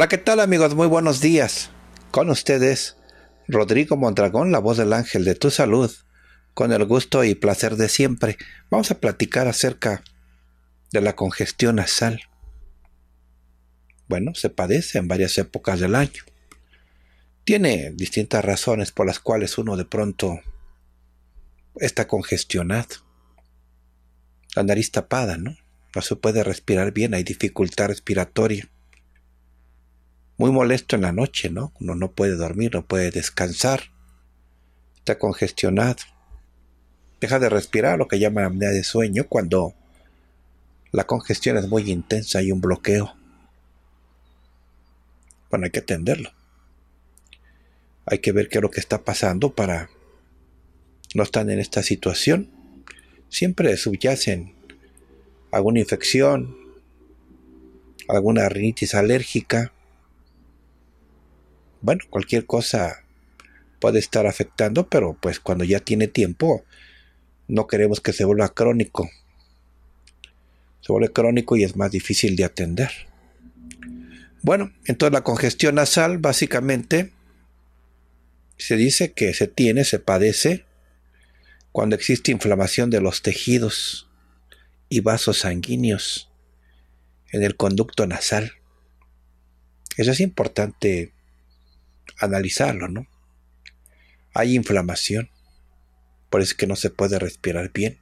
Hola, ¿qué tal amigos? Muy buenos días. Con ustedes, Rodrigo Mondragón, la voz del ángel de tu salud. Con el gusto y placer de siempre, vamos a platicar acerca de la congestión nasal. Bueno, se padece en varias épocas del año. Tiene distintas razones por las cuales uno de pronto está congestionado. La nariz tapada, ¿no? No se puede respirar bien, hay dificultad respiratoria muy molesto en la noche, ¿no? Uno no puede dormir, no puede descansar, está congestionado. Deja de respirar, lo que llaman apnea de sueño, cuando la congestión es muy intensa, y un bloqueo. Bueno, hay que atenderlo. Hay que ver qué es lo que está pasando para no estar en esta situación. Siempre subyacen alguna infección, alguna rinitis alérgica, bueno, cualquier cosa puede estar afectando, pero pues cuando ya tiene tiempo, no queremos que se vuelva crónico. Se vuelve crónico y es más difícil de atender. Bueno, entonces la congestión nasal básicamente se dice que se tiene, se padece cuando existe inflamación de los tejidos y vasos sanguíneos en el conducto nasal. Eso es importante analizarlo, ¿no? Hay inflamación, por eso es que no se puede respirar bien.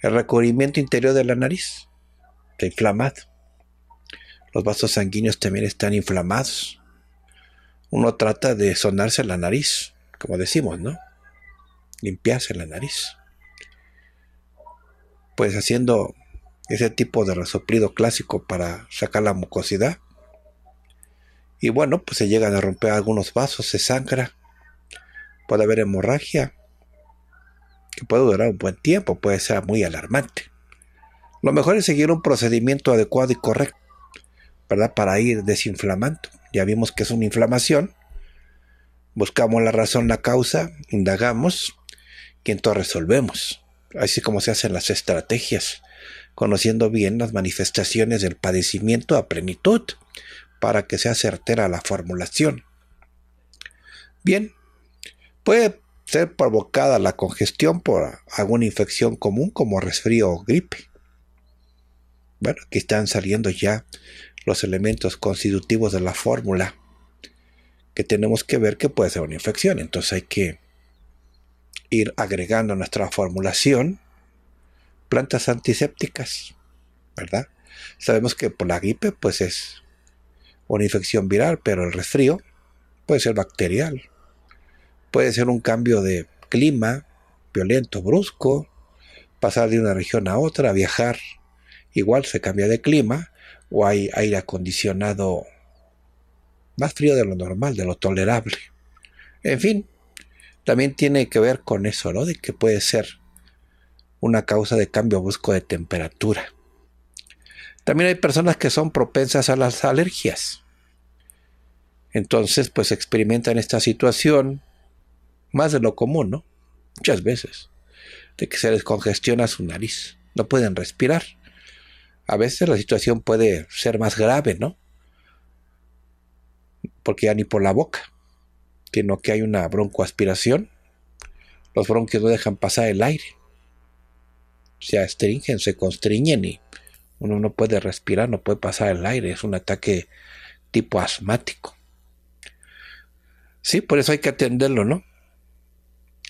El recubrimiento interior de la nariz está inflamado. Los vasos sanguíneos también están inflamados. Uno trata de sonarse la nariz, como decimos, ¿no? Limpiarse la nariz. Pues haciendo ese tipo de resoplido clásico para sacar la mucosidad, y bueno, pues se llegan a romper algunos vasos, se sangra. Puede haber hemorragia, que puede durar un buen tiempo, puede ser muy alarmante. Lo mejor es seguir un procedimiento adecuado y correcto, ¿verdad? Para ir desinflamando. Ya vimos que es una inflamación. Buscamos la razón, la causa, indagamos y entonces resolvemos. Así como se hacen las estrategias, conociendo bien las manifestaciones del padecimiento a plenitud para que sea certera la formulación. Bien, puede ser provocada la congestión por alguna infección común como resfrío o gripe. Bueno, aquí están saliendo ya los elementos constitutivos de la fórmula que tenemos que ver que puede ser una infección. Entonces hay que ir agregando a nuestra formulación plantas antisépticas, ¿verdad? Sabemos que por la gripe pues es una infección viral, pero el resfrío puede ser bacterial, puede ser un cambio de clima violento, brusco, pasar de una región a otra, viajar, igual se cambia de clima, o hay aire acondicionado más frío de lo normal, de lo tolerable. En fin, también tiene que ver con eso, ¿no? De que puede ser una causa de cambio brusco de temperatura. También hay personas que son propensas a las alergias. Entonces, pues experimentan esta situación más de lo común, ¿no? Muchas veces, de que se les congestiona su nariz, no pueden respirar. A veces la situación puede ser más grave, ¿no? Porque ya ni por la boca, sino que hay una broncoaspiración. Los bronquios no dejan pasar el aire. Se astringen, se constriñen y uno no puede respirar, no puede pasar el aire, es un ataque tipo asmático. Sí, por eso hay que atenderlo, ¿no?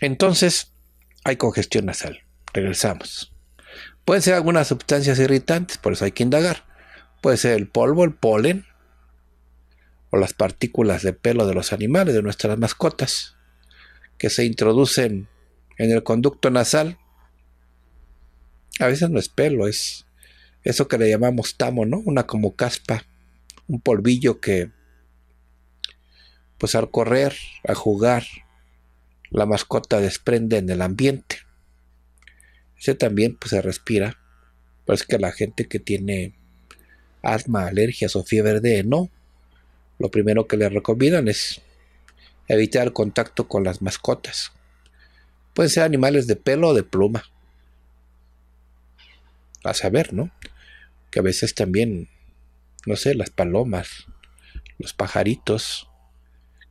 Entonces, hay congestión nasal. Regresamos. Pueden ser algunas sustancias irritantes, por eso hay que indagar. Puede ser el polvo, el polen, o las partículas de pelo de los animales, de nuestras mascotas, que se introducen en el conducto nasal. A veces no es pelo, es eso que le llamamos tamo, ¿no? Una como caspa, un polvillo que, pues al correr, a jugar, la mascota desprende en el ambiente. Ese también, pues se respira. Pues que la gente que tiene asma, alergias o fiebre de no, lo primero que le recomiendan es evitar contacto con las mascotas. Pueden ser animales de pelo o de pluma. A saber, ¿no? que a veces también, no sé, las palomas, los pajaritos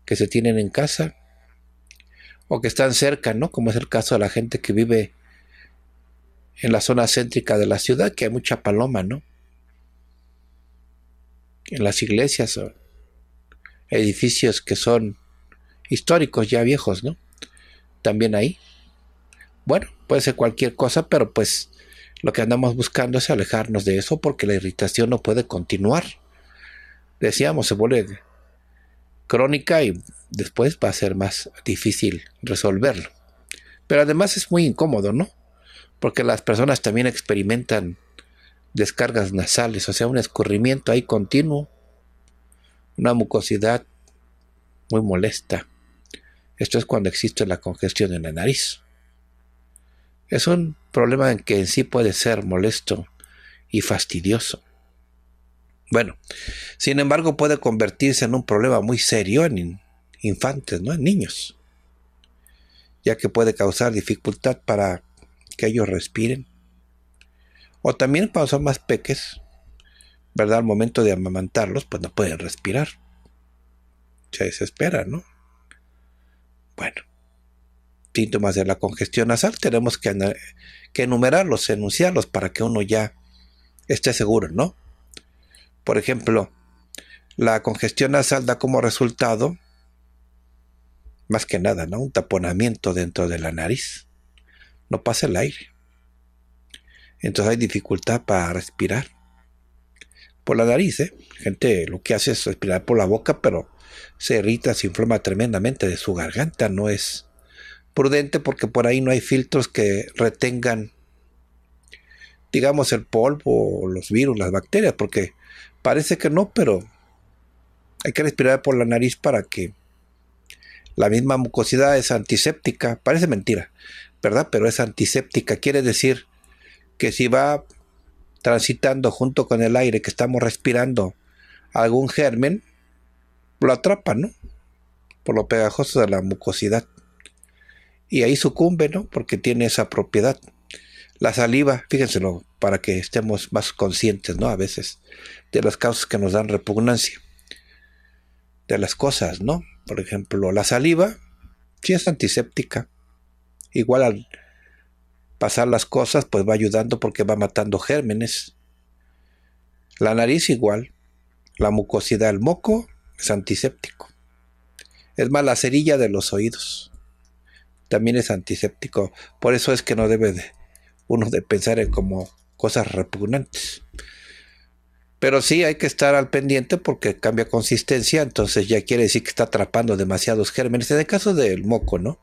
que se tienen en casa o que están cerca, ¿no? Como es el caso de la gente que vive en la zona céntrica de la ciudad, que hay mucha paloma, ¿no? En las iglesias, edificios que son históricos ya viejos, ¿no? También ahí. Bueno, puede ser cualquier cosa, pero pues lo que andamos buscando es alejarnos de eso porque la irritación no puede continuar. Decíamos, se vuelve crónica y después va a ser más difícil resolverlo. Pero además es muy incómodo, ¿no? Porque las personas también experimentan descargas nasales, o sea, un escurrimiento ahí continuo, una mucosidad muy molesta. Esto es cuando existe la congestión en la nariz. Es un problema que en sí puede ser molesto y fastidioso. Bueno, sin embargo puede convertirse en un problema muy serio en infantes, ¿no? en niños, ya que puede causar dificultad para que ellos respiren. O también cuando son más peques, ¿verdad? Al momento de amamantarlos, pues no pueden respirar. Se desespera, ¿no? Bueno, síntomas de la congestión nasal, tenemos que, enumerarlos, enunciarlos para que uno ya esté seguro, ¿no? Por ejemplo, la congestión nasal da como resultado, más que nada, ¿no? Un taponamiento dentro de la nariz. No pasa el aire. Entonces hay dificultad para respirar. Por la nariz, ¿eh? Gente lo que hace es respirar por la boca, pero se irrita, se inflama tremendamente de su garganta. No es prudente porque por ahí no hay filtros que retengan, digamos, el polvo, los virus, las bacterias, porque parece que no, pero hay que respirar por la nariz para que la misma mucosidad es antiséptica. Parece mentira, ¿verdad? Pero es antiséptica. Quiere decir que si va transitando junto con el aire que estamos respirando algún germen, lo atrapa, ¿no? Por lo pegajoso de la mucosidad y ahí sucumbe, ¿no? Porque tiene esa propiedad. La saliva, fíjenselo, para que estemos más conscientes, ¿no? A veces de las causas que nos dan repugnancia, de las cosas, ¿no? Por ejemplo, la saliva, sí es antiséptica. Igual al pasar las cosas, pues va ayudando porque va matando gérmenes. La nariz igual. La mucosidad, el moco, es antiséptico. Es más, la cerilla de los oídos también es antiséptico. Por eso es que no debe uno de pensar en como cosas repugnantes. Pero sí hay que estar al pendiente porque cambia consistencia, entonces ya quiere decir que está atrapando demasiados gérmenes. En el caso del moco, ¿no?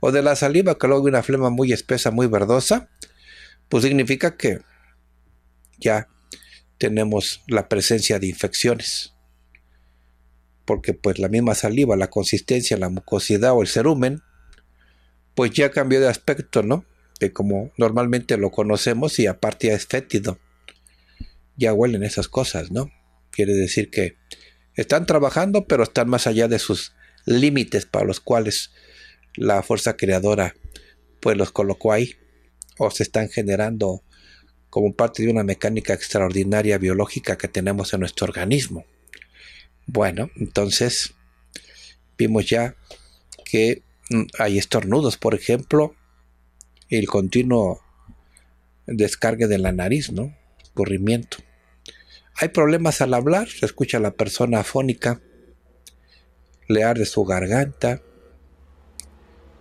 O de la saliva, que luego hay una flema muy espesa, muy verdosa, pues significa que ya tenemos la presencia de infecciones. Porque pues la misma saliva, la consistencia, la mucosidad o el serumen pues ya cambió de aspecto, ¿no? De como normalmente lo conocemos y aparte ya es fétido. Ya huelen esas cosas, ¿no? Quiere decir que están trabajando, pero están más allá de sus límites para los cuales la fuerza creadora pues los colocó ahí o se están generando como parte de una mecánica extraordinaria biológica que tenemos en nuestro organismo. Bueno, entonces vimos ya que hay estornudos, por ejemplo, el continuo descargue de la nariz, ¿no? Corrimiento. Hay problemas al hablar, se escucha a la persona afónica, le arde su garganta,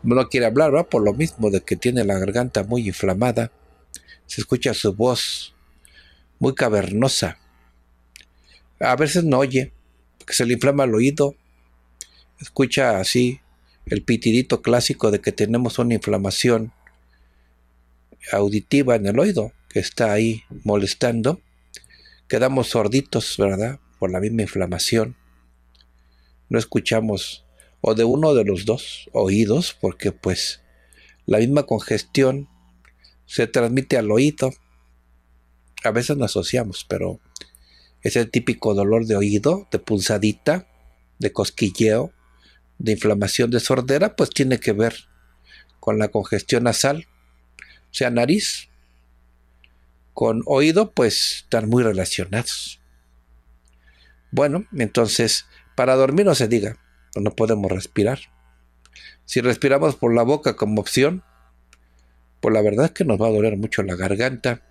no quiere hablar, va Por lo mismo de que tiene la garganta muy inflamada, se escucha su voz muy cavernosa. A veces no oye, porque se le inflama el oído, escucha así el pitidito clásico de que tenemos una inflamación auditiva en el oído que está ahí molestando. Quedamos sorditos, ¿verdad? Por la misma inflamación. No escuchamos o de uno de los dos oídos porque pues la misma congestión se transmite al oído. A veces nos asociamos, pero es el típico dolor de oído, de punzadita, de cosquilleo, de inflamación de sordera, pues tiene que ver con la congestión nasal, o sea, nariz, con oído, pues están muy relacionados. Bueno, entonces, para dormir no se diga, pues no podemos respirar. Si respiramos por la boca como opción, pues la verdad es que nos va a doler mucho la garganta.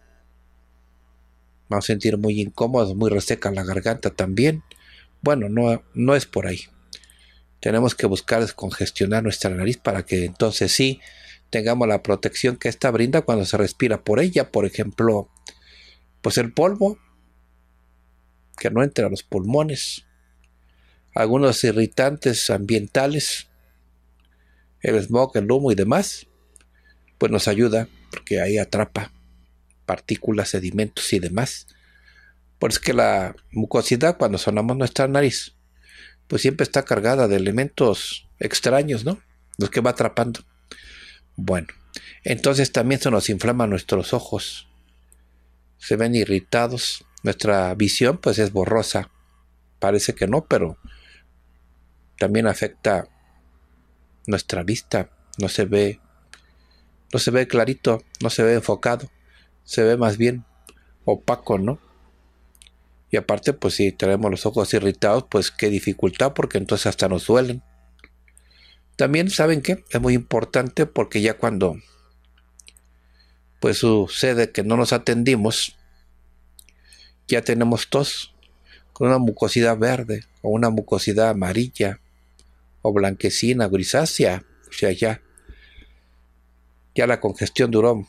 Vamos a sentir muy incómodos, muy reseca la garganta también. Bueno, no, no es por ahí. Tenemos que buscar descongestionar nuestra nariz para que entonces sí tengamos la protección que esta brinda cuando se respira por ella. Por ejemplo, pues el polvo, que no entra a los pulmones, algunos irritantes ambientales, el smog, el humo y demás, pues nos ayuda porque ahí atrapa partículas, sedimentos y demás. Por pues eso que la mucosidad, cuando sonamos nuestra nariz, pues siempre está cargada de elementos extraños, ¿no? Los que va atrapando. Bueno, entonces también se nos inflama nuestros ojos. Se ven irritados. Nuestra visión pues es borrosa. Parece que no, pero también afecta nuestra vista. No se ve no se ve clarito, no se ve enfocado, se ve más bien opaco, ¿no? Y aparte, pues si tenemos los ojos irritados, pues qué dificultad, porque entonces hasta nos duelen. También, ¿saben qué? Es muy importante porque ya cuando pues sucede que no nos atendimos, ya tenemos tos con una mucosidad verde o una mucosidad amarilla o blanquecina, grisácea, o sea, ya, ya la congestión duró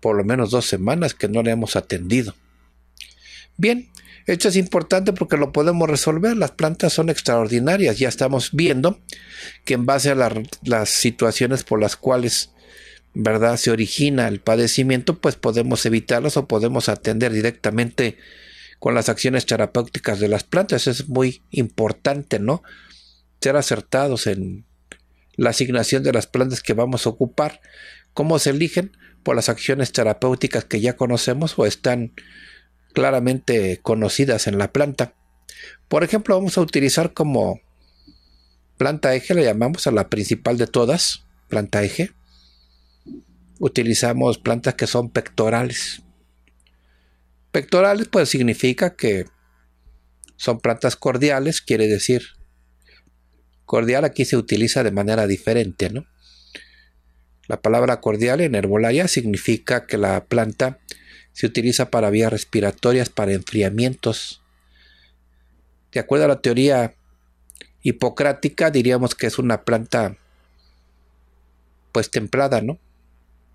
por lo menos dos semanas que no le hemos atendido. Bien, esto es importante porque lo podemos resolver. Las plantas son extraordinarias. Ya estamos viendo que en base a las situaciones por las cuales ¿verdad? se origina el padecimiento, pues podemos evitarlas o podemos atender directamente con las acciones terapéuticas de las plantas. Es muy importante, ¿no? Ser acertados en la asignación de las plantas que vamos a ocupar. ¿Cómo se eligen? Por las acciones terapéuticas que ya conocemos o están claramente conocidas en la planta. Por ejemplo, vamos a utilizar como planta eje, la llamamos a la principal de todas, planta eje. Utilizamos plantas que son pectorales. Pectorales pues significa que son plantas cordiales, quiere decir, cordial aquí se utiliza de manera diferente, ¿no? La palabra cordial en herbolaria significa que la planta se utiliza para vías respiratorias, para enfriamientos. De acuerdo a la teoría hipocrática, diríamos que es una planta pues templada, ¿no?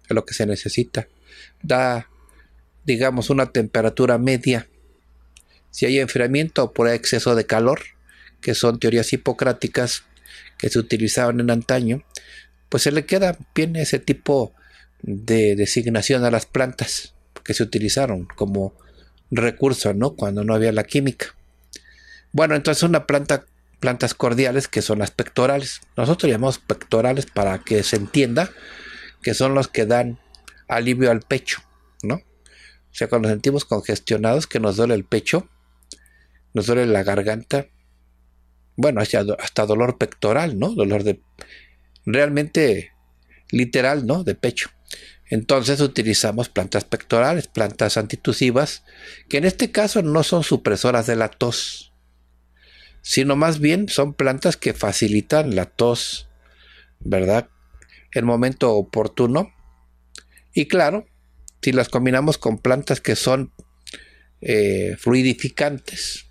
Es lo que se necesita. Da, digamos, una temperatura media. Si hay enfriamiento o por exceso de calor, que son teorías hipocráticas que se utilizaban en antaño, pues se le queda bien ese tipo de designación a las plantas que se utilizaron como recurso, ¿no? Cuando no había la química. Bueno, entonces una planta, plantas cordiales que son las pectorales. Nosotros llamamos pectorales para que se entienda que son los que dan alivio al pecho, ¿no? O sea, cuando nos sentimos congestionados, que nos duele el pecho, nos duele la garganta, bueno, hasta, hasta dolor pectoral, ¿no? Dolor de, realmente literal, ¿no? De pecho. Entonces utilizamos plantas pectorales, plantas antitusivas, que en este caso no son supresoras de la tos, sino más bien son plantas que facilitan la tos, ¿verdad? En momento oportuno. Y claro, si las combinamos con plantas que son eh, fluidificantes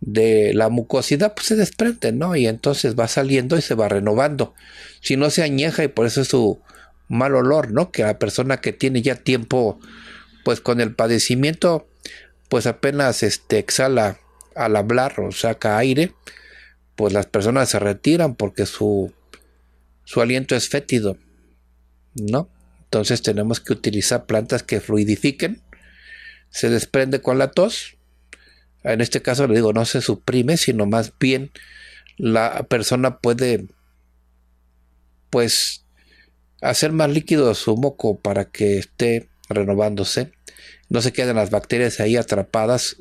de la mucosidad, pues se desprenden, ¿no? Y entonces va saliendo y se va renovando. Si no se añeja y por eso es su mal olor, ¿no? Que la persona que tiene ya tiempo, pues con el padecimiento, pues apenas este, exhala al hablar o saca aire, pues las personas se retiran porque su, su aliento es fétido, ¿no? Entonces tenemos que utilizar plantas que fluidifiquen, se desprende con la tos, en este caso le digo, no se suprime, sino más bien la persona puede, pues, hacer más líquido su moco para que esté renovándose. No se queden las bacterias ahí atrapadas,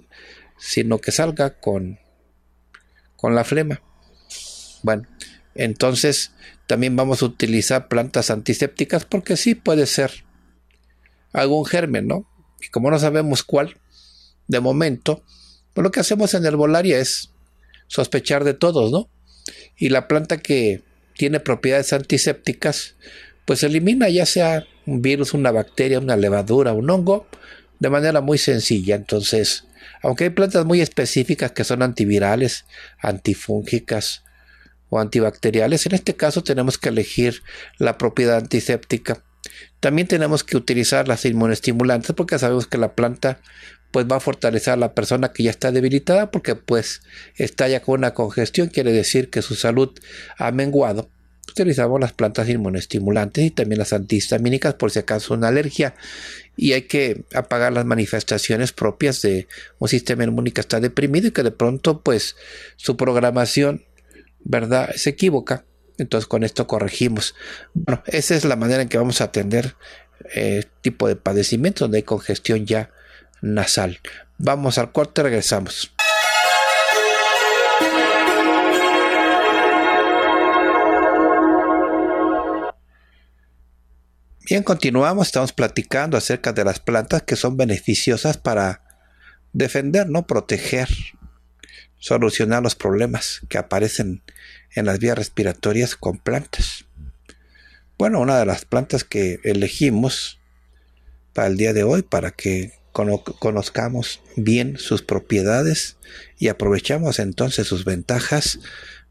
sino que salga con, con la flema. Bueno, entonces también vamos a utilizar plantas antisépticas porque sí puede ser algún germen, ¿no? Y como no sabemos cuál, de momento, pues lo que hacemos en el herbolaria es sospechar de todos, ¿no? Y la planta que tiene propiedades antisépticas, pues elimina ya sea un virus, una bacteria, una levadura, un hongo, de manera muy sencilla. Entonces, aunque hay plantas muy específicas que son antivirales, antifúngicas o antibacteriales, en este caso tenemos que elegir la propiedad antiséptica. También tenemos que utilizar las inmunostimulantes, porque sabemos que la planta pues va a fortalecer a la persona que ya está debilitada porque pues está ya con una congestión, quiere decir que su salud ha menguado utilizamos las plantas inmunoestimulantes y también las antihistamínicas por si acaso una alergia. Y hay que apagar las manifestaciones propias de un sistema inmune que está deprimido y que de pronto pues su programación, ¿verdad?, se equivoca. Entonces con esto corregimos. Bueno, esa es la manera en que vamos a atender eh, tipo de padecimientos donde hay congestión ya nasal. Vamos al corte, regresamos. Bien, continuamos, estamos platicando acerca de las plantas que son beneficiosas para defender, ¿no? Proteger, solucionar los problemas que aparecen en las vías respiratorias con plantas. Bueno, una de las plantas que elegimos para el día de hoy, para que conozcamos bien sus propiedades y aprovechamos entonces sus ventajas,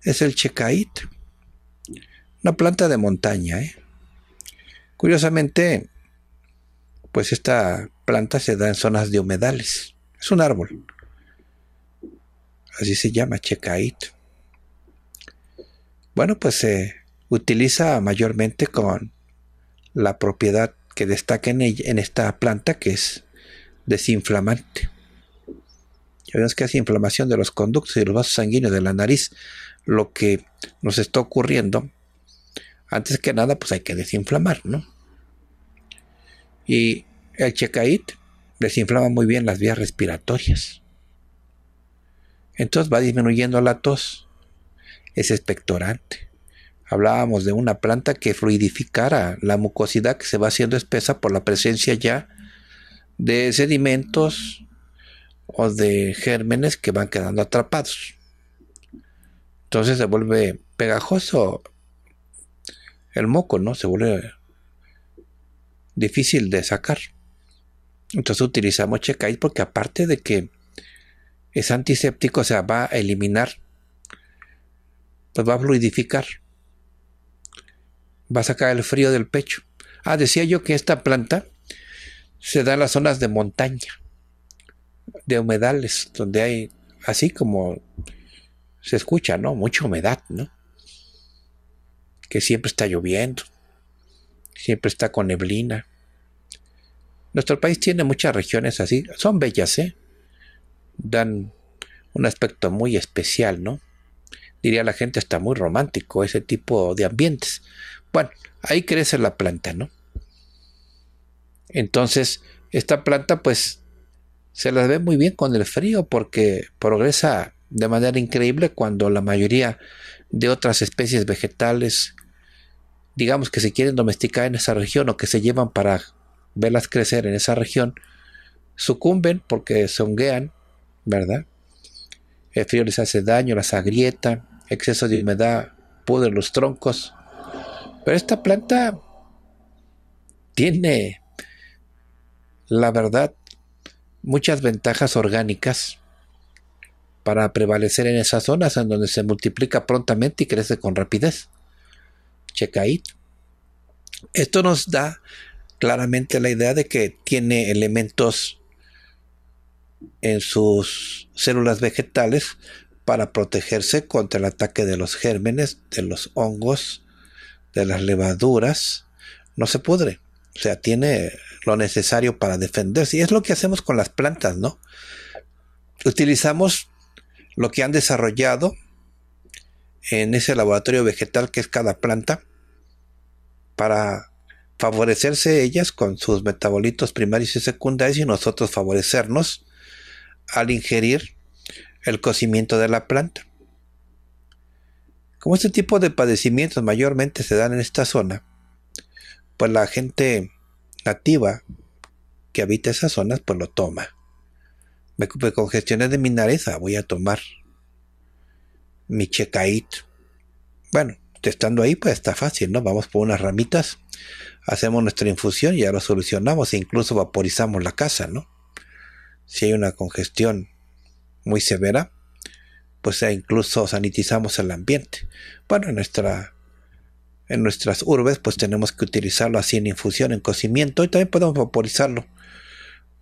es el checait, Una planta de montaña, ¿eh? Curiosamente, pues esta planta se da en zonas de humedales. Es un árbol. Así se llama, checait. Bueno, pues se utiliza mayormente con la propiedad que destaca en, en esta planta, que es desinflamante. Ya vemos que hace inflamación de los conductos y los vasos sanguíneos de la nariz. Lo que nos está ocurriendo antes que nada, pues hay que desinflamar, ¿no? Y el checait desinflama muy bien las vías respiratorias. Entonces va disminuyendo la tos. Es expectorante. Hablábamos de una planta que fluidificara la mucosidad que se va haciendo espesa por la presencia ya de sedimentos o de gérmenes que van quedando atrapados. Entonces se vuelve pegajoso el moco, ¿no? Se vuelve difícil de sacar. Entonces utilizamos checaí porque aparte de que es antiséptico, o sea, va a eliminar, pues va a fluidificar, va a sacar el frío del pecho. Ah, decía yo que esta planta se da en las zonas de montaña, de humedales, donde hay, así como se escucha, ¿no? Mucha humedad, ¿no? que siempre está lloviendo, siempre está con neblina. Nuestro país tiene muchas regiones así, son bellas, ¿eh? Dan un aspecto muy especial, ¿no? Diría la gente, está muy romántico ese tipo de ambientes. Bueno, ahí crece la planta, ¿no? Entonces, esta planta pues se las ve muy bien con el frío porque progresa de manera increíble cuando la mayoría de otras especies vegetales digamos, que se quieren domesticar en esa región o que se llevan para verlas crecer en esa región, sucumben porque se honguean, ¿verdad? El frío les hace daño, las agrieta, exceso de humedad pudre los troncos. Pero esta planta tiene, la verdad, muchas ventajas orgánicas para prevalecer en esas zonas en donde se multiplica prontamente y crece con rapidez. Checaíto. Esto nos da claramente la idea de que tiene elementos en sus células vegetales para protegerse contra el ataque de los gérmenes, de los hongos, de las levaduras. No se pudre. O sea, tiene lo necesario para defenderse. Y es lo que hacemos con las plantas, ¿no? Utilizamos lo que han desarrollado en ese laboratorio vegetal que es cada planta para favorecerse ellas con sus metabolitos primarios y secundarios y nosotros favorecernos al ingerir el cocimiento de la planta. Como este tipo de padecimientos mayormente se dan en esta zona, pues la gente nativa que habita esas zonas pues lo toma. Me, con gestiones de mi nariz, ah, voy a tomar mi Bueno, estando ahí, pues está fácil, ¿no? Vamos por unas ramitas, hacemos nuestra infusión y ya lo solucionamos e incluso vaporizamos la casa, ¿no? Si hay una congestión muy severa, pues e incluso sanitizamos el ambiente. Bueno, en, nuestra, en nuestras urbes, pues tenemos que utilizarlo así en infusión, en cocimiento, y también podemos vaporizarlo.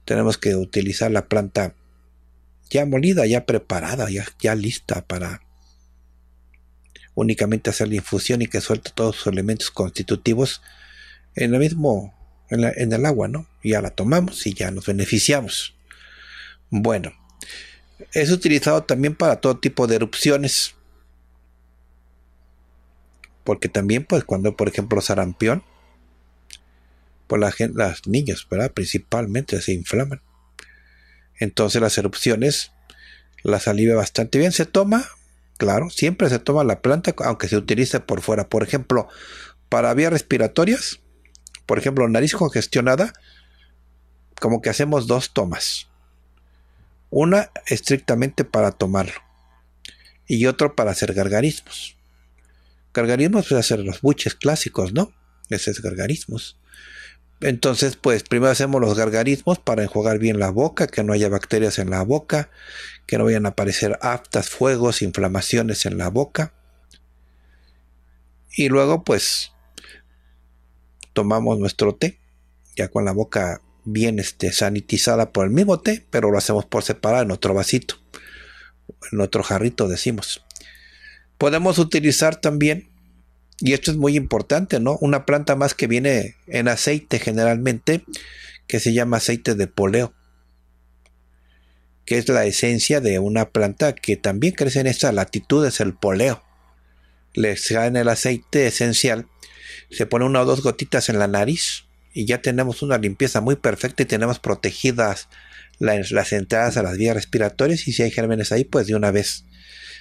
Tenemos que utilizar la planta ya molida, ya preparada, ya, ya lista para únicamente hacer la infusión y que suelta todos sus elementos constitutivos en, el mismo, en, el agua, ¿no? Ya la tomamos y ya nos beneficiamos. Bueno, es utilizado también para todo tipo de erupciones. Porque también, pues, cuando, por ejemplo, sarampión, pues la, las niñas, ¿verdad? Principalmente se inflaman. Entonces las erupciones, la saliva bastante bien se toma, claro, siempre se toma la planta, aunque se utilice por fuera. Por ejemplo, para vías respiratorias, por ejemplo, nariz congestionada, como que hacemos dos tomas. Una estrictamente para tomarlo y otro para hacer gargarismos. Gargarismos es pues, hacer los buches clásicos, ¿no? Esos es gargarismos. Entonces, pues primero hacemos los gargarismos para enjuagar bien la boca, que no haya bacterias en la boca, que no vayan a aparecer aftas, fuegos, inflamaciones en la boca. Y luego, pues, tomamos nuestro té, ya con la boca bien este, sanitizada por el mismo té, pero lo hacemos por separado en otro vasito, en otro jarrito, decimos. Podemos utilizar también y esto es muy importante, ¿no? Una planta más que viene en aceite generalmente, que se llama aceite de poleo, que es la esencia de una planta que también crece en estas latitudes, el poleo. Le en el aceite esencial, se pone una o dos gotitas en la nariz y ya tenemos una limpieza muy perfecta y tenemos protegidas las entradas a las vías respiratorias y si hay gérmenes ahí, pues de una vez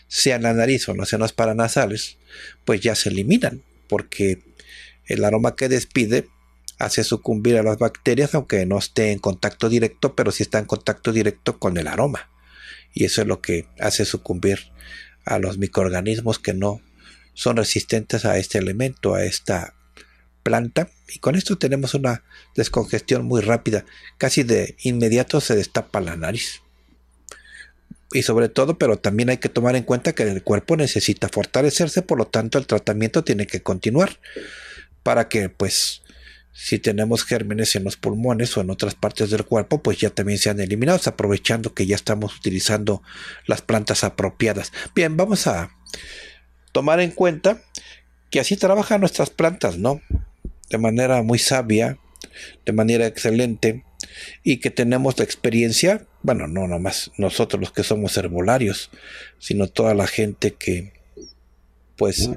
sea la nariz o no las paranasales, pues ya se eliminan, porque el aroma que despide hace sucumbir a las bacterias, aunque no esté en contacto directo, pero sí está en contacto directo con el aroma. Y eso es lo que hace sucumbir a los microorganismos que no son resistentes a este elemento, a esta planta. Y con esto tenemos una descongestión muy rápida. Casi de inmediato se destapa la nariz. Y sobre todo, pero también hay que tomar en cuenta que el cuerpo necesita fortalecerse, por lo tanto el tratamiento tiene que continuar para que pues si tenemos gérmenes en los pulmones o en otras partes del cuerpo, pues ya también sean eliminados, aprovechando que ya estamos utilizando las plantas apropiadas. Bien, vamos a tomar en cuenta que así trabajan nuestras plantas, ¿no? De manera muy sabia, de manera excelente, y que tenemos la experiencia bueno, no nomás nosotros los que somos herbolarios, sino toda la gente que, pues,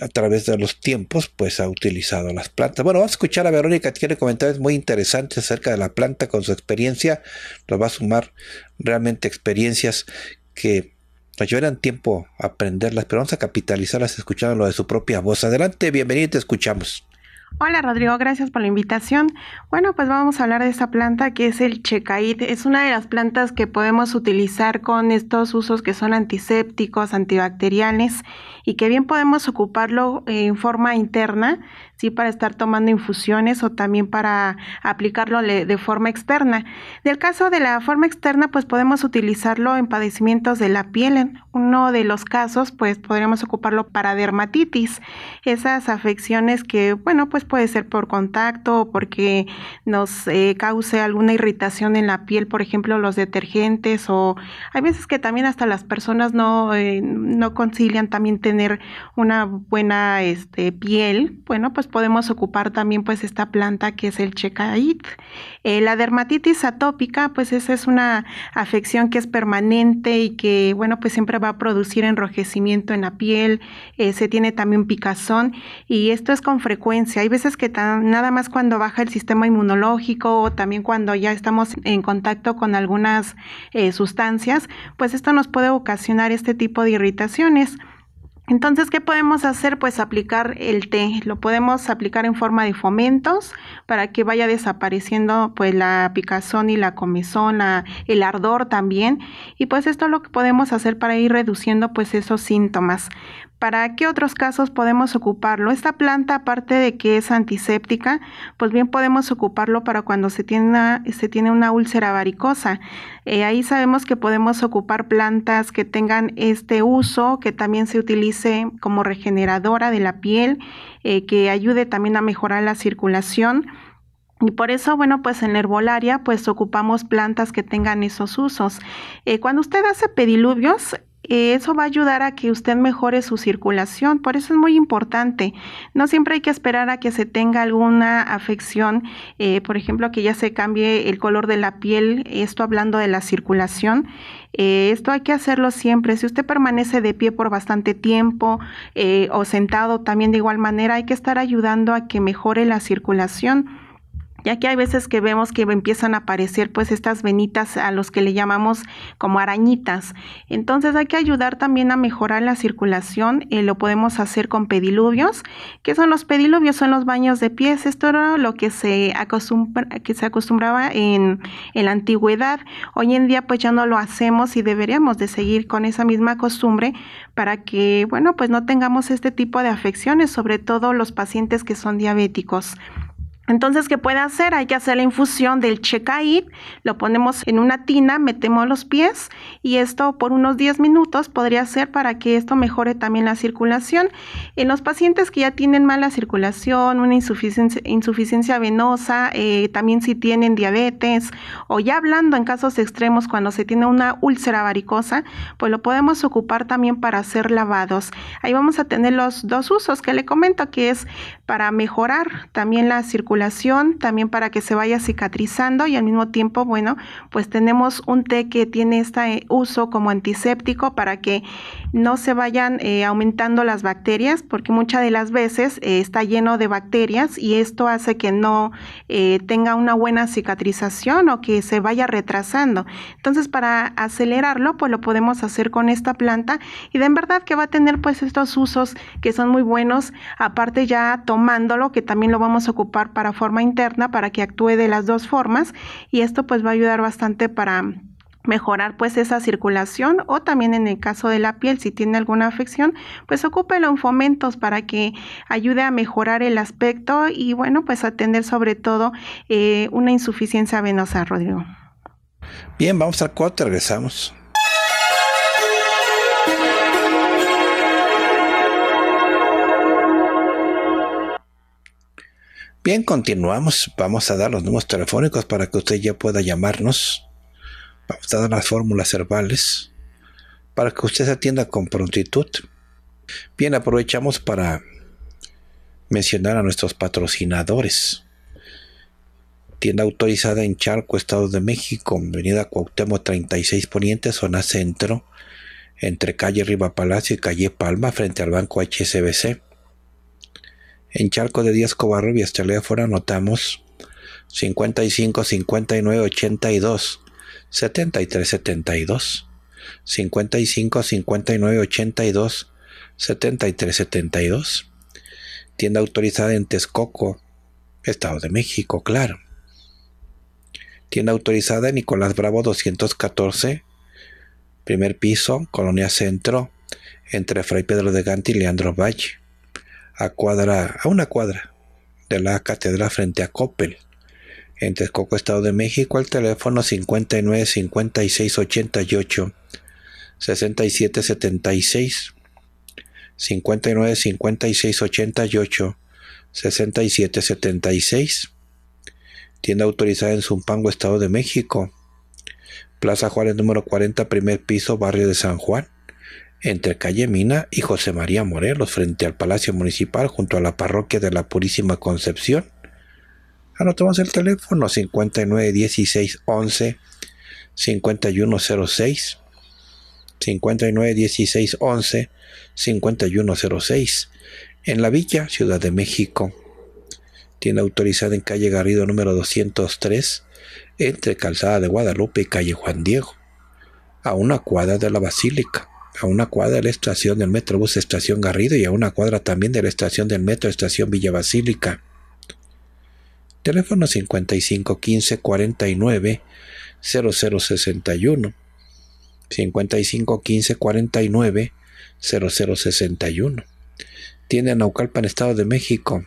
a través de los tiempos, pues ha utilizado las plantas. Bueno, vamos a escuchar a Verónica, tiene comentarios muy interesantes acerca de la planta con su experiencia, nos va a sumar realmente experiencias que nos llevarán tiempo aprenderlas, pero vamos a capitalizarlas escuchando lo de su propia voz. Adelante, bienvenido, te escuchamos. Hola Rodrigo, gracias por la invitación. Bueno, pues vamos a hablar de esta planta que es el Checaid. Es una de las plantas que podemos utilizar con estos usos que son antisépticos, antibacteriales y que bien podemos ocuparlo eh, en forma interna ¿sí? Para estar tomando infusiones o también para aplicarlo de forma externa. Del caso de la forma externa, pues podemos utilizarlo en padecimientos de la piel. En uno de los casos, pues podríamos ocuparlo para dermatitis, esas afecciones que, bueno, pues puede ser por contacto o porque nos eh, cause alguna irritación en la piel, por ejemplo, los detergentes o hay veces que también hasta las personas no, eh, no concilian también tener una buena este, piel. Bueno, pues podemos ocupar también pues esta planta que es el checait. Eh, la dermatitis atópica, pues esa es una afección que es permanente y que, bueno, pues siempre va a producir enrojecimiento en la piel, eh, se tiene también picazón y esto es con frecuencia. Hay veces que nada más cuando baja el sistema inmunológico o también cuando ya estamos en contacto con algunas eh, sustancias, pues esto nos puede ocasionar este tipo de irritaciones. Entonces, ¿qué podemos hacer? Pues aplicar el té. Lo podemos aplicar en forma de fomentos para que vaya desapareciendo pues la picazón y la comezón, el ardor también. Y pues esto es lo que podemos hacer para ir reduciendo pues esos síntomas. ¿Para qué otros casos podemos ocuparlo? Esta planta, aparte de que es antiséptica, pues bien podemos ocuparlo para cuando se tiene una, úlcera varicosa. Eh, ahí sabemos que podemos ocupar plantas que tengan este uso, que también se utilice como regeneradora de la piel, eh, que ayude también a mejorar la circulación. Y por eso, bueno, pues en herbolaria, pues ocupamos plantas que tengan esos usos. Eh, cuando usted hace pediluvios, eh, eso va a ayudar a que usted mejore su circulación. Por eso es muy importante. No siempre hay que esperar a que se tenga alguna afección, eh, por ejemplo, que ya se cambie el color de la piel. Esto hablando de la circulación. Eh, esto hay que hacerlo siempre. Si usted permanece de pie por bastante tiempo o sentado, también de igual manera hay que estar ayudando a que mejore la circulación ya que hay veces que vemos que empiezan a aparecer pues estas venitas a los que le llamamos como arañitas. Entonces hay que ayudar también a mejorar la circulación, eh, lo podemos hacer con pediluvios. ¿Qué son los pediluvios? Son los baños de pies, esto era lo que se, se acostumbraba en, en, la antigüedad. Hoy en día pues ya no lo hacemos y deberíamos de seguir con esa misma costumbre para que, bueno, pues no tengamos este tipo de afecciones, sobre todo los pacientes que son diabéticos. Entonces, ¿qué puede hacer? Hay que hacer la infusión del Checaid, lo ponemos en una tina, metemos los pies y esto por unos 10 minutos podría ser para que esto mejore también la circulación. En los pacientes que ya tienen mala circulación, una insuficiencia, venosa, eh, también si tienen diabetes o ya hablando en casos extremos cuando se tiene una úlcera varicosa, pues lo podemos ocupar también para hacer lavados. Ahí vamos a tener los dos usos que le comento, que es para mejorar también la circulación también para que se vaya cicatrizando y al mismo tiempo, bueno, pues tenemos un té que tiene este uso como antiséptico para que no se vayan eh, aumentando las bacterias, porque muchas de las veces eh, está lleno de bacterias y esto hace que no eh, tenga una buena cicatrización o que se vaya retrasando. Entonces, para acelerarlo, pues lo podemos hacer con esta planta y de en verdad que va a tener pues estos usos que son muy buenos, aparte ya tomándolo, que también lo vamos a ocupar para forma interna, para que actúe de las dos formas y esto pues va a ayudar bastante para mejorar pues esa circulación o también en el caso de la piel si tiene alguna afección pues ocúpelo en fomentos para que ayude a mejorar el aspecto y bueno pues atender sobre todo eh, una insuficiencia venosa Rodrigo. Bien, vamos al cuatro regresamos. Bien, continuamos. Vamos a dar los números telefónicos para que usted ya pueda llamarnos pautadas las fórmulas herbales para que usted se atienda con prontitud. Bien, aprovechamos para mencionar a nuestros patrocinadores. Tienda autorizada en Charco, Estado de México, Avenida Cuauhtémoc 36 Poniente, zona centro, entre calle Riva Palacio y calle Palma, frente al banco HSBC. En Charco de Díaz Covarrubias, teléfono anotamos 55 59 82 73 72 55 59 82 73 72 tienda autorizada en Texcoco Estado de México claro tienda autorizada en Nicolás Bravo 214 primer piso Colonia Centro entre Fray Pedro de Ganti y Leandro Valle a cuadra a una cuadra de la catedral frente a Coppel en Texcoco, Estado de México, al teléfono 59 56 88 67 76. 59 56 88 67 76. Tienda autorizada en Zumpango, Estado de México. Plaza Juárez número 40, primer piso, barrio de San Juan, entre calle Mina y José María Morelos, frente al Palacio Municipal, junto a la parroquia de la Purísima Concepción. Anotamos el teléfono 591611 5106 591611 5106 en La Villa, Ciudad de México. Tiene autorizada en calle Garrido número 203 entre Calzada de Guadalupe y calle Juan Diego, a una cuadra de la Basílica a una cuadra de la estación del Metrobús Estación Garrido y a una cuadra también de la estación del Metro Estación Villa Basílica. Teléfono 5515 49 0061. 5515 49 0061. Tiene Naucalpan, Estado de México.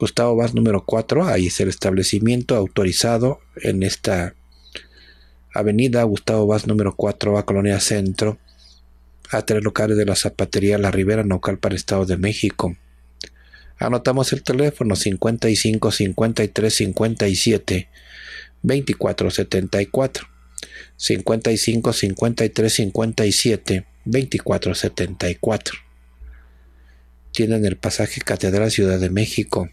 Gustavo Vaz número 4, ahí es el establecimiento autorizado en esta avenida Gustavo Vaz número 4, a Colonia Centro, a tres locales de la Zapatería La Ribera, Naucalpan, Estado de México. Anotamos el teléfono 55 53 57 24 74. 55 53 57 24 74. Tienen el pasaje Catedral Ciudad de México.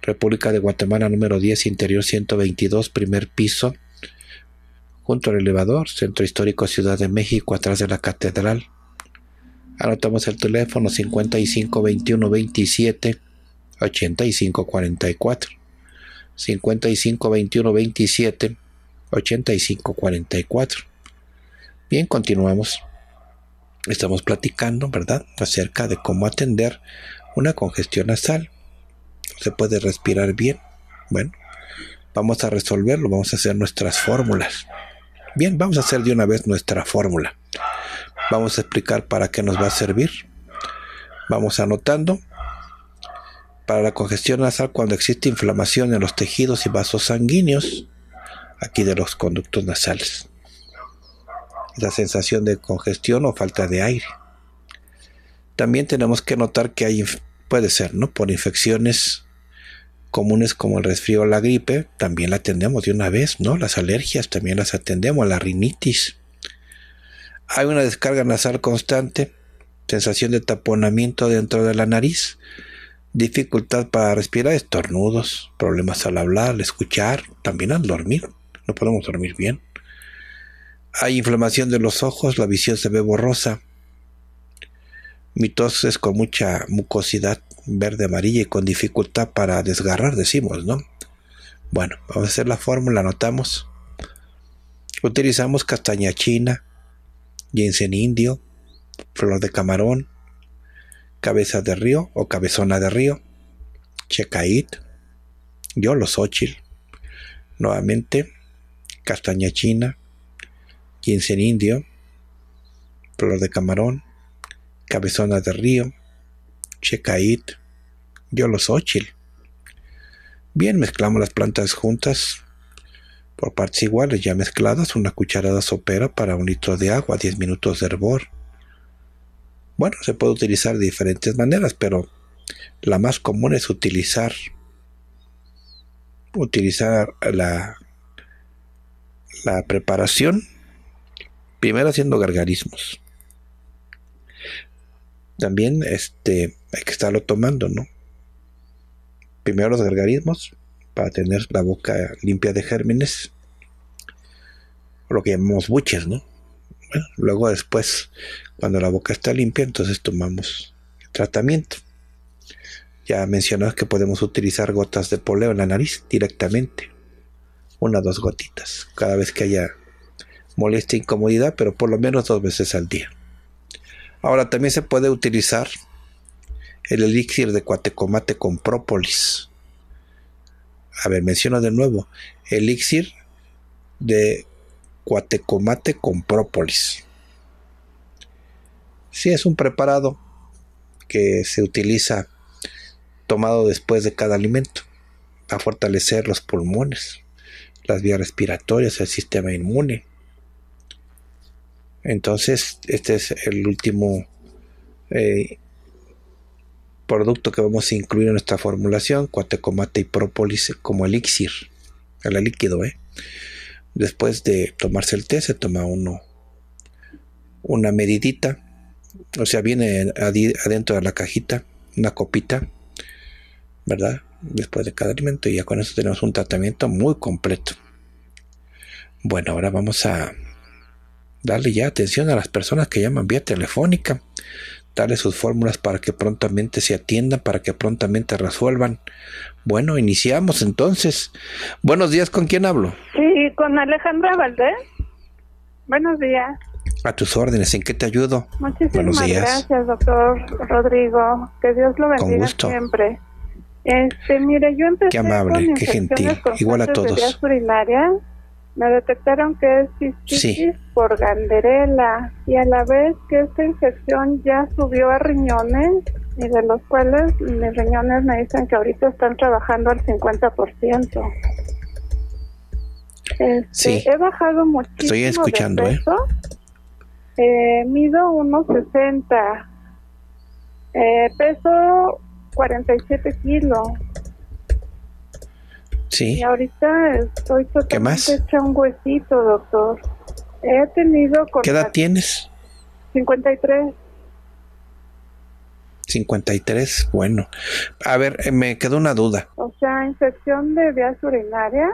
República de Guatemala número 10, interior 122, primer piso, junto al elevador, Centro Histórico Ciudad de México, atrás de la catedral. Anotamos el teléfono 55 21 27 85 44. 55 21 27 85 44. Bien, continuamos. Estamos platicando, ¿verdad?, acerca de cómo atender una congestión nasal. ¿Se puede respirar bien? Bueno, vamos a resolverlo, vamos a hacer nuestras fórmulas. Bien, vamos a hacer de una vez nuestra fórmula. Vamos a explicar para qué nos va a servir. Vamos anotando. Para la congestión nasal cuando existe inflamación en los tejidos y vasos sanguíneos, aquí de los conductos nasales. La sensación de congestión o falta de aire. También tenemos que notar que hay, puede ser, ¿no? Por infecciones comunes como el resfrío o la gripe, también la atendemos de una vez, ¿no? Las alergias también las atendemos, la rinitis. Hay una descarga nasal constante, sensación de taponamiento dentro de la nariz, dificultad para respirar, estornudos, problemas al hablar, al escuchar, también al dormir. No podemos dormir bien. Hay inflamación de los ojos, la visión se ve borrosa. Mitosis con mucha mucosidad verde amarilla y con dificultad para desgarrar, decimos, ¿no? Bueno, vamos a hacer la fórmula, anotamos. Utilizamos castaña china, ginseng indio, flor de camarón, cabeza de río o cabezona de río, checait, yolosochil, nuevamente castaña china, ginseng indio, flor de camarón, cabezona de río, checait, yolosochil. Bien, mezclamos las plantas juntas por partes iguales ya mezcladas, una cucharada sopera para un litro de agua, 10 minutos de hervor. Bueno, se puede utilizar de diferentes maneras, pero la más común es utilizar utilizar la, la preparación primero haciendo gargarismos. También este hay que estarlo tomando, ¿no? Primero los gargarismos, para tener la boca limpia de gérmenes, lo que llamamos buches, ¿no? luego después, cuando la boca está limpia, entonces tomamos tratamiento. Ya mencionado que podemos utilizar gotas de poleo en la nariz directamente. Una o dos gotitas, cada vez que haya molestia, incomodidad, pero por lo menos dos veces al día. Ahora también se puede utilizar el elixir de cuatecomate con própolis a ver, menciono de nuevo, elixir de cuatecomate con própolis. Sí, es un preparado que se utiliza tomado después de cada alimento a fortalecer los pulmones, las vías respiratorias, el sistema inmune. Entonces, este es el último eh, producto que vamos a incluir en nuestra formulación, cuatecomate y própolis como elixir, el líquido. ¿eh? Después de tomarse el té, se toma uno una medidita, o sea, viene adentro de la cajita, una copita, ¿verdad? Después de cada alimento y ya con eso tenemos un tratamiento muy completo. Bueno, ahora vamos a darle ya atención a las personas que llaman vía telefónica. Darles sus fórmulas para que prontamente se atiendan, para que prontamente resuelvan. Bueno, iniciamos entonces. Buenos días, ¿con quién hablo? Sí, con Alejandra Valdés. Buenos días. A tus órdenes, ¿en qué te ayudo? Muchísimas gracias, doctor Rodrigo. Que Dios lo bendiga siempre. Este, mire, yo qué amable, qué gentil, igual a todos me detectaron que es por ganderela y a la vez que esta infección ya subió a riñones y de los cuales mis riñones me dicen que ahorita están trabajando al 50%. Este, sí. He bajado muchísimo. Estoy escuchando, de ¿eh? peso. ¿eh? mido 1,60. Eh, peso 47 kilos. Sí. ahorita estoy totalmente ¿Qué más? un huesito, doctor. He tenido ¿Qué edad tienes? 53. 53, bueno. A ver, eh, me quedó una duda. O sea, infección de vías urinarias.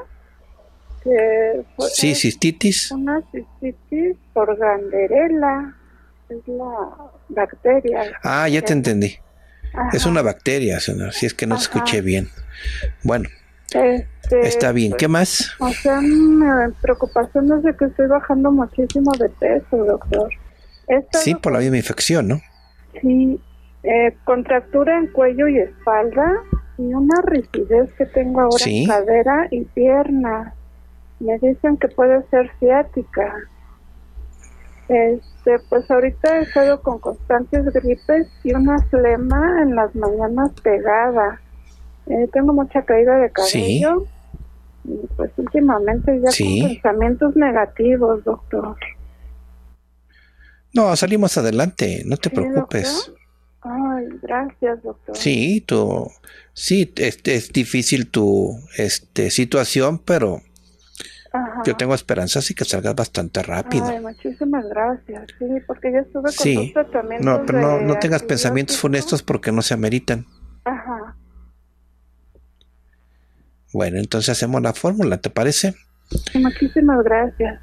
Que sí, cistitis. Una cistitis por ganderela. Es la bacteria. Ah, ya te entendí. Es una bacteria, si es que no escuché bien. Bueno, este, Está bien, ¿qué más? O sea, preocupación es de que estoy bajando muchísimo de peso, doctor. sí, por la misma infección, ¿no? Sí, eh, contractura en cuello y espalda y una rigidez que tengo ahora en cadera y pierna. Me dicen que puede ser ciática. Este, pues ahorita he estado con constantes gripes y una flema en las mañanas pegada eh, tengo mucha caída de cabello. Sí. pues últimamente ya tengo pensamientos negativos, doctor. No, salimos adelante, no te preocupes. Ay, gracias, doctor. Sí, tú, sí, es, es difícil tu este, situación, pero yo tengo esperanzas y que salgas bastante rápido. Ay, muchísimas gracias, sí, porque yo estuve con sí. No, pero no, no tengas pensamientos funestos porque no se ameritan. Ajá. Bueno, entonces hacemos la fórmula, ¿te parece? Muchísimas gracias.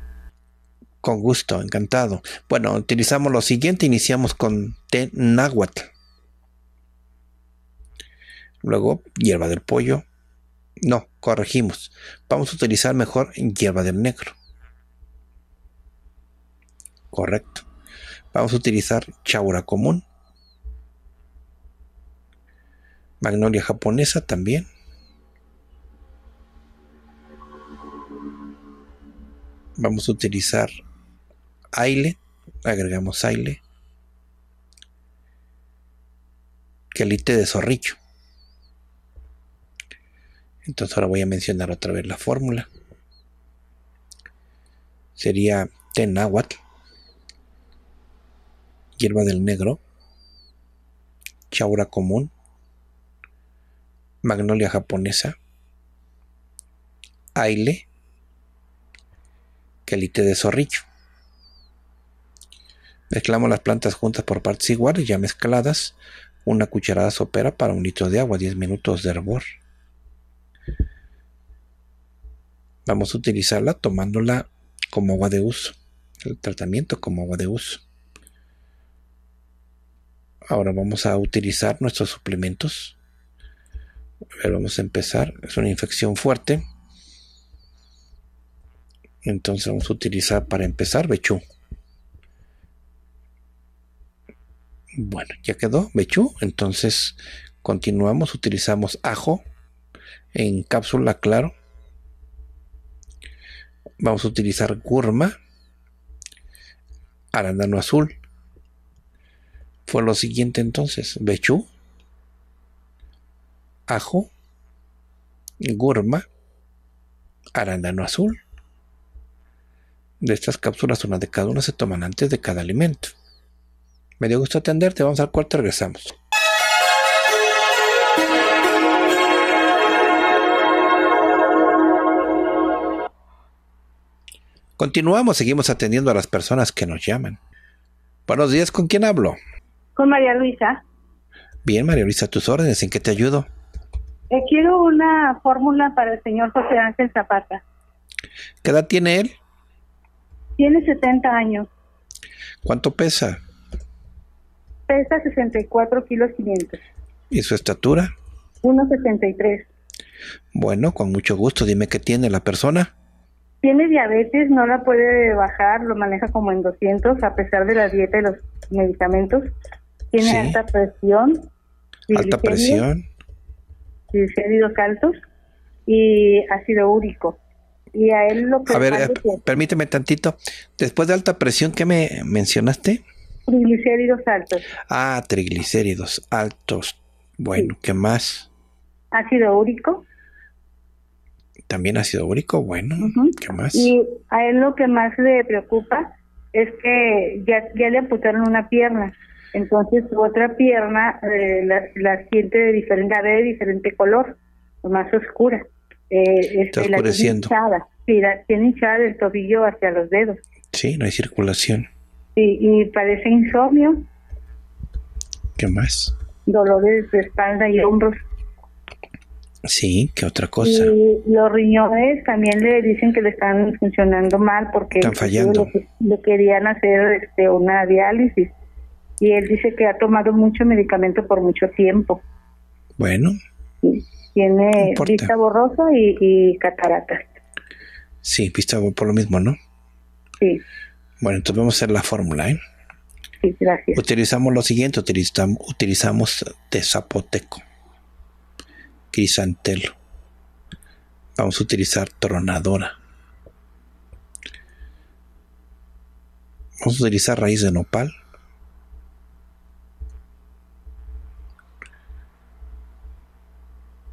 Con gusto, encantado. Bueno, utilizamos lo siguiente, iniciamos con té náhuatl. Luego hierba del pollo. No, corregimos. Vamos a utilizar mejor hierba del negro. Correcto. Vamos a utilizar chaura común. Magnolia japonesa también. vamos a utilizar aile, agregamos aile, quelite de zorrillo. Entonces ahora voy a mencionar otra vez la fórmula. Sería tenáhuatl, hierba del negro, chaura común, magnolia japonesa, aile, quelite de zorrillo. Mezclamos las plantas juntas por partes iguales, ya mezcladas. Una cucharada sopera para un litro de agua, 10 minutos de hervor. Vamos a utilizarla tomándola como agua de uso. El tratamiento como agua de uso. Ahora vamos a utilizar nuestros suplementos. vamos a empezar. Es una infección fuerte. Entonces vamos a utilizar para empezar Bechu. Bueno, ya quedó Bechu. Entonces continuamos, utilizamos ajo en cápsula, claro. Vamos a utilizar gurma, arándano azul. Fue lo siguiente entonces, Bechu, ajo, gurma, arándano azul de estas cápsulas, una de cada una, se toman antes de cada alimento. Me dio gusto atenderte, vamos al cuarto, regresamos. Continuamos, seguimos atendiendo a las personas que nos llaman. Buenos días, ¿con quién hablo? Con María Luisa. Bien, María Luisa, tus órdenes, ¿en qué te ayudo? Eh, quiero una fórmula para el señor José Ángel Zapata. ¿Qué edad tiene él? Tiene 70 años. ¿Cuánto pesa? Pesa 64 kilos 500. ¿Y su estatura? 1,73. Bueno, con mucho gusto. Dime qué tiene la persona. Tiene diabetes, no la puede bajar, lo maneja como en 200 a pesar de la dieta y los medicamentos. Tiene alta presión. Alta presión. Sí, Triglicéridos altos y ácido úrico a él ver, eh, permíteme tantito. Después de alta presión, ¿qué me mencionaste? Triglicéridos altos. Ah, triglicéridos altos. Bueno, ¿qué más? Ácido úrico. También ácido úrico, bueno, ¿qué más? Y a él lo que más le preocupa es que ya, le amputaron una pierna. Entonces su otra pierna eh, la, siente de diferente, de diferente color, más oscura eh, Está tiene hinchada el tobillo hacia los dedos. Sí, no hay circulación. y padece insomnio. ¿Qué más? Dolores de espalda y hombros. Sí, ¿qué otra cosa? Y los riñones también le dicen que le están funcionando mal porque están fallando. Le, querían hacer este, una diálisis y él dice que ha tomado mucho medicamento por mucho tiempo. Bueno, tiene pista vista borrosa y, cataratas. Sí, vista por lo mismo, ¿no? Sí. Bueno, entonces vamos a hacer la fórmula, ¿eh? Sí, gracias. Utilizamos lo siguiente, utilizamos, utilizamos de zapoteco, crisantelo. Vamos a utilizar tronadora. Vamos a utilizar raíz de nopal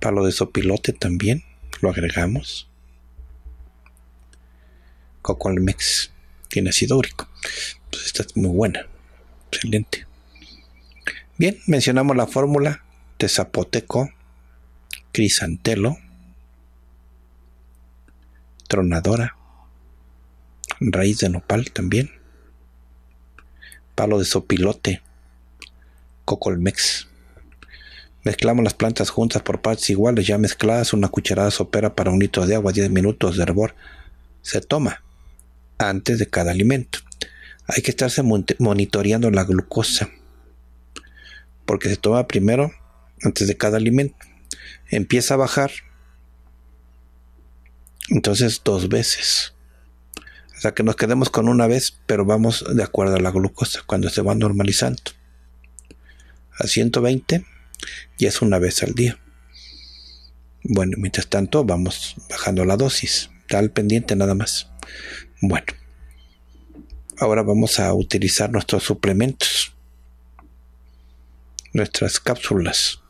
palo de sopilote también, lo agregamos. Cocolmex tiene ácido úrico. Pues esta es muy buena, excelente. Bien, mencionamos la fórmula de zapoteco, crisantelo, tronadora, raíz de nopal también, palo de sopilote, cocolmex. Mezclamos las plantas juntas por partes iguales, ya mezcladas, una cucharada sopera para un litro de agua, 10 minutos de hervor. Se toma antes de cada alimento. Hay que estarse monitoreando la glucosa, porque se toma primero antes de cada alimento. Empieza a bajar, entonces dos veces. O sea que nos quedemos con una vez, pero vamos de acuerdo a la glucosa cuando se va normalizando. A 120 y es una vez al día. Bueno, mientras tanto vamos bajando la dosis, tal pendiente nada más. Bueno, ahora vamos a utilizar nuestros suplementos, nuestras cápsulas.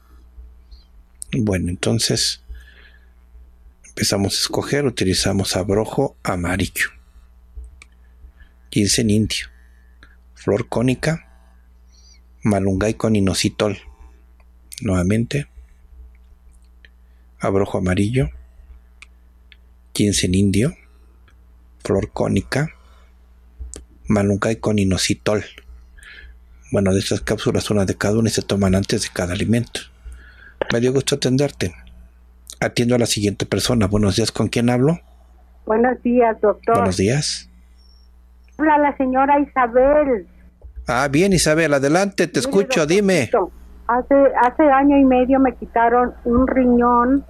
Bueno, entonces empezamos a escoger, utilizamos abrojo amarillo, en indio, flor cónica, malungay con inositol nuevamente, abrojo amarillo, quince en indio, flor cónica, y con inositol. Bueno, de estas cápsulas, una de cada una y se toman antes de cada alimento. Me dio gusto atenderte. Atiendo a la siguiente persona. Buenos días, ¿con quién hablo? Buenos días, doctor. Buenos días. Hola, la señora Isabel. Ah, bien, Isabel, adelante, te escucho, dime. Hace, hace año y medio me quitaron un riñón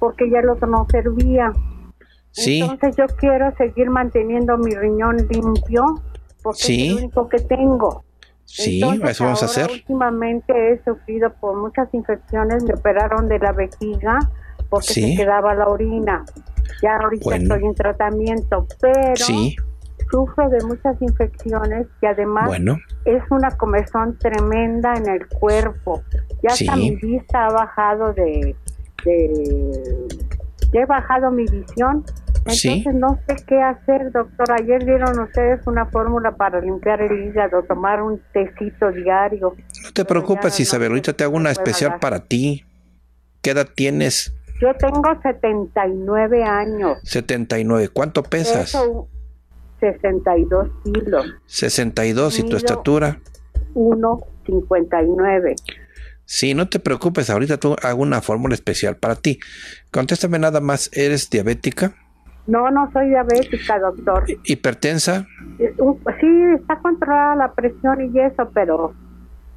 porque ya el otro no servía. Sí. Entonces yo quiero seguir manteniendo mi riñón limpio porque es el único que tengo. Sí, eso vamos a hacer. Últimamente he sufrido por muchas infecciones, me operaron de la vejiga porque se quedaba la orina. Ya ahorita estoy en tratamiento, pero sufro de muchas infecciones y además bueno es una comezón tremenda en el cuerpo. Ya hasta mi vista ha bajado de, ya he bajado mi visión. Entonces no sé qué hacer, doctor. Ayer dieron ustedes una fórmula para limpiar el hígado, tomar un tecito diario. No te preocupes, Isabel, ahorita te hago una especial para ti. ¿Qué edad tienes? Yo tengo 79 años. 79. ¿Cuánto pesas? 62 kilos. 62 y tu estatura. 1,59. Sí, no te preocupes, ahorita tú hago una fórmula especial para ti. Contéstame nada más, ¿eres diabética? No, no soy diabética, doctor. ¿Hipertensa? Eh, sí, está controlada la presión y eso, pero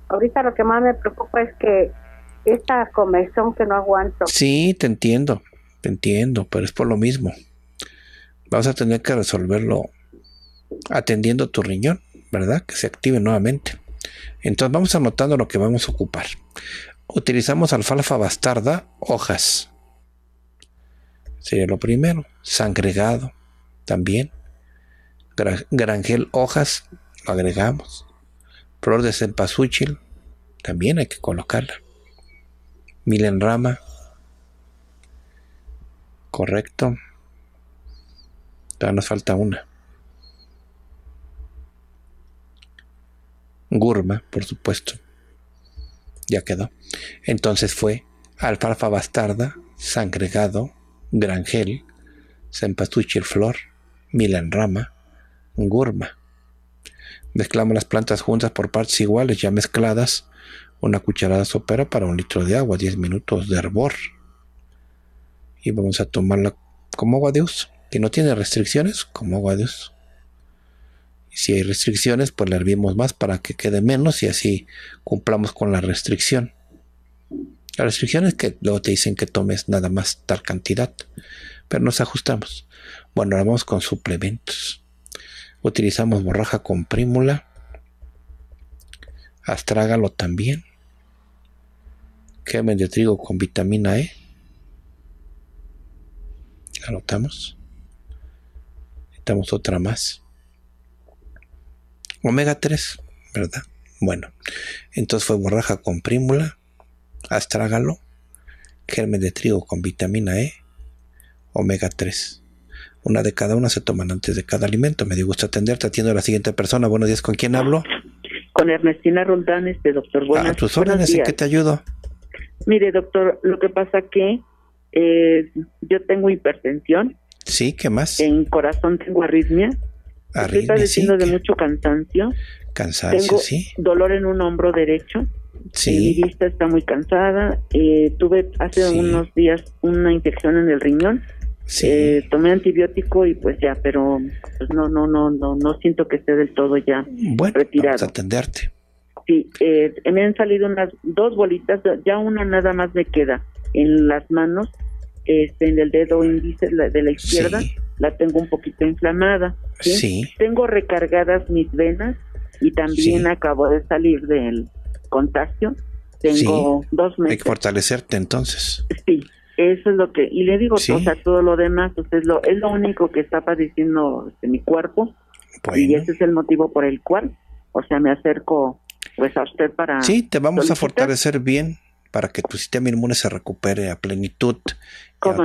ahorita lo que más me preocupa es que esta comezón que no aguanto. Sí, te entiendo, te entiendo, pero es por lo mismo. vamos a tener que resolverlo atendiendo tu riñón, ¿verdad? Que se active nuevamente. Entonces vamos anotando lo que vamos a ocupar. Utilizamos alfalfa bastarda, hojas. Sería lo primero. Sangregado también. Grangel hojas, lo agregamos. Flor de cempasúchil, también hay que colocarla. milenrama rama, correcto. Todavía nos falta una. Gurma, por supuesto. Ya quedó. Entonces fue alfalfa bastarda, sangregado, granjel, sempastuchil flor, Rama, gurma. Mezclamos las plantas juntas por partes iguales, ya mezcladas. Una cucharada sopera para un litro de agua, 10 minutos de hervor. Y vamos a tomarla como agua de uso, que no tiene restricciones, como agua de uso. Si hay restricciones, pues le hervimos más para que quede menos y así cumplamos con la restricción. La restricción es que luego te dicen que tomes nada más tal cantidad, pero nos ajustamos. Bueno, ahora vamos con suplementos. Utilizamos borraja con prímula, astrágalo también, quemen de trigo con vitamina E. Anotamos. Necesitamos otra más omega 3, ¿verdad? Bueno, entonces fue borraja con prímula, astrágalo, germen de trigo con vitamina E, omega 3. Una de cada una se toman antes de cada alimento. Me dio gusto atenderte. Atiendo a la siguiente persona. Buenos días, ¿con quién hablo? Con Ernestina Roldán, este doctor. a tus órdenes, ¿en qué te ayudo? Mire, doctor, lo que pasa que eh, yo tengo hipertensión. Sí, ¿qué más? En corazón tengo arritmia. Arritmia, diciendo de mucho cansancio. Cansancio, sí. Dolor en un hombro derecho. Sí. Mi vista está muy cansada. tuve hace unos días una infección en el riñón. Sí. tomé antibiótico y pues ya, pero no, no, no, no, no siento que esté del todo ya bueno, retirado. atenderte. Sí, eh, me han salido unas dos bolitas, ya una nada más me queda en las manos, este, en el dedo índice de la izquierda la tengo un poquito inflamada. ¿sí? Tengo recargadas mis venas y también acabo de salir del contagio. Tengo dos meses. Hay que fortalecerte entonces. Sí, eso es lo que... Y le digo, o sea, todo lo demás, es, lo, es lo único que está padeciendo este, mi cuerpo. Y ese es el motivo por el cual, o sea, me acerco pues a usted para... Sí, te vamos a fortalecer bien para que tu sistema inmune se recupere a plenitud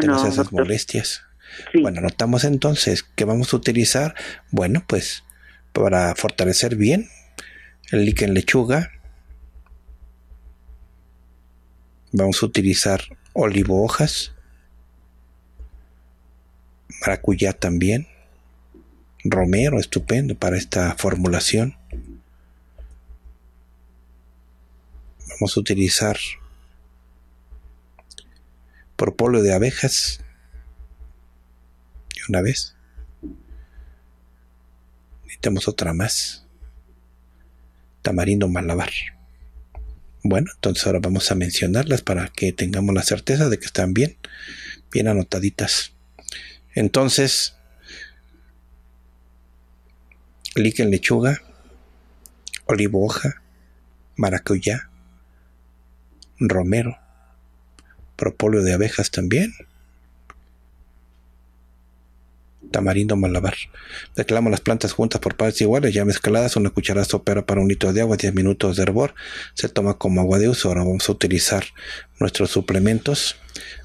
y no, esas molestias. Bueno, notamos entonces que vamos a utilizar, bueno, pues para fortalecer bien el líquen lechuga, vamos a utilizar olivo hojas, maracuyá también, romero, estupendo para esta formulación. Vamos a utilizar propóleo de abejas, una vez. Necesitamos otra más. Tamarindo Malabar. Bueno, entonces ahora vamos a mencionarlas para que tengamos la certeza de que están bien, bien anotaditas. Entonces, líquen lechuga, olivo hoja, maracuyá, romero, propóleo de abejas también, tamarindo malabar. Reclamo las plantas juntas por partes iguales, ya mezcladas, una cucharada sopera para un litro de agua, 10 minutos de hervor, se toma como agua de uso. Ahora vamos a utilizar nuestros suplementos,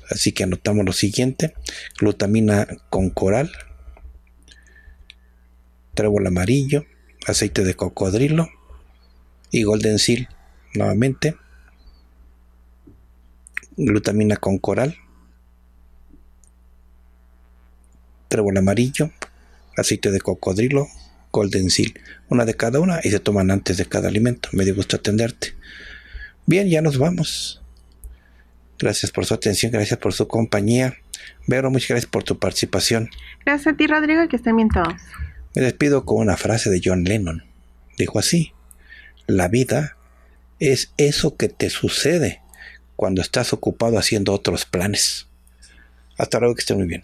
así que anotamos lo siguiente, glutamina con coral, trébol amarillo, aceite de cocodrilo y golden seal nuevamente, glutamina con coral, trébol amarillo, aceite de cocodrilo, golden seal, una de cada una y se toman antes de cada alimento. Me dio gusto atenderte. Bien, ya nos vamos. Gracias por su atención, gracias por su compañía. Vero, muchas gracias por tu participación. Gracias a ti, Rodrigo, que estén bien todos. Me despido con una frase de John Lennon. Dijo así, la vida es eso que te sucede cuando estás ocupado haciendo otros planes. Hasta luego, que estén muy bien.